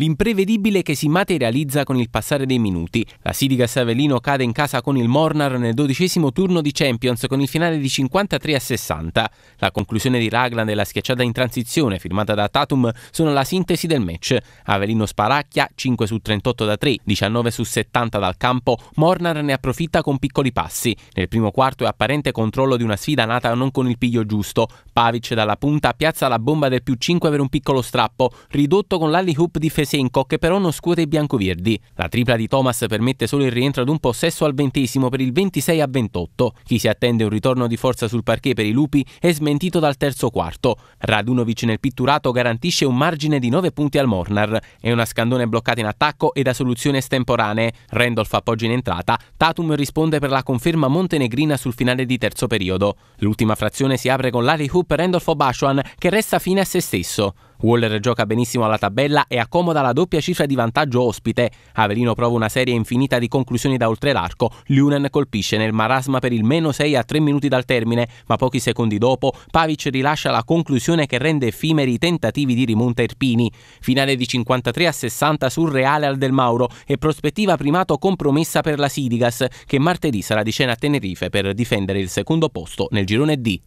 L'imprevedibile che si materializza con il passare dei minuti. La Sidigas Avellino cade in casa con il Mornar nel dodicesimo turno di Champions con il finale di 53 a 60. La conclusione di Ragland e la schiacciata in transizione firmata da Tatum sono la sintesi del match. Avellino sparacchia 5 su 38 da 3, 19 su 70 dal campo. Mornar ne approfitta con piccoli passi. Nel primo quarto è apparente controllo di una sfida nata non con il piglio giusto. Pavic dalla punta piazza la bomba del più 5 per un piccolo strappo, ridotto con l'alley hoop difensivo Senkoc però non scuote i biancoverdi. La tripla di Thomas permette solo il rientro ad un possesso al ventesimo per il 26 a 28. Chi si attende un ritorno di forza sul parquet per i lupi è smentito dal terzo quarto. Radunovic nel pitturato garantisce un margine di 9 punti al Mornar. È una scandone bloccata in attacco e da soluzioni estemporanee. Randolph appoggia in entrata, Tatum risponde per la conferma montenegrina sul finale di terzo periodo. L'ultima frazione si apre con l'Ari Hoop Randolph Bashuan che resta fine a se stesso. Waller gioca benissimo alla tabella e accomoda la doppia cifra di vantaggio ospite. Avelino prova una serie infinita di conclusioni da oltre l'arco. Lunen colpisce nel marasma per il meno 6 a 3 minuti dal termine, ma pochi secondi dopo Pavic rilascia la conclusione che rende effimeri i tentativi di rimonta Irpini. Finale di 53 a 60 sul Reale al Del Mauro e prospettiva primato compromessa per la Sidigas, che martedì sarà di cena a Tenerife per difendere il secondo posto nel girone D.